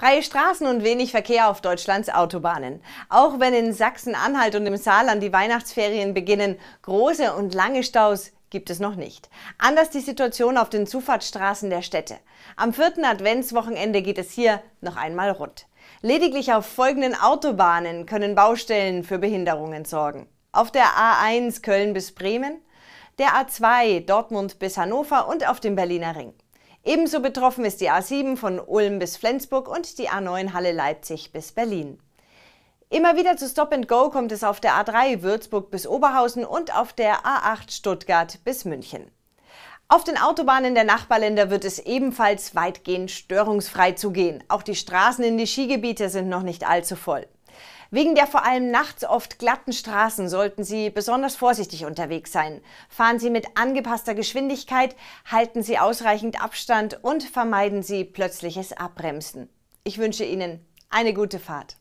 Freie Straßen und wenig Verkehr auf Deutschlands Autobahnen. Auch wenn in Sachsen-Anhalt und im Saarland die Weihnachtsferien beginnen, große und lange Staus gibt es noch nicht. Anders die Situation auf den Zufahrtsstraßen der Städte. Am vierten Adventswochenende geht es hier noch einmal rund. Lediglich auf folgenden Autobahnen können Baustellen für Behinderungen sorgen. Auf der A1 Köln bis Bremen, der A2 Dortmund bis Hannover und auf dem Berliner Ring. Ebenso betroffen ist die A7 von Ulm bis Flensburg und die A9 Halle Leipzig bis Berlin. Immer wieder zu Stop and Go kommt es auf der A3 Würzburg bis Oberhausen und auf der A8 Stuttgart bis München. Auf den Autobahnen der Nachbarländer wird es ebenfalls weitgehend störungsfrei zugehen. Auch die Straßen in die Skigebiete sind noch nicht allzu voll. Wegen der vor allem nachts oft glatten Straßen sollten Sie besonders vorsichtig unterwegs sein. Fahren Sie mit angepasster Geschwindigkeit, halten Sie ausreichend Abstand und vermeiden Sie plötzliches Abbremsen. Ich wünsche Ihnen eine gute Fahrt.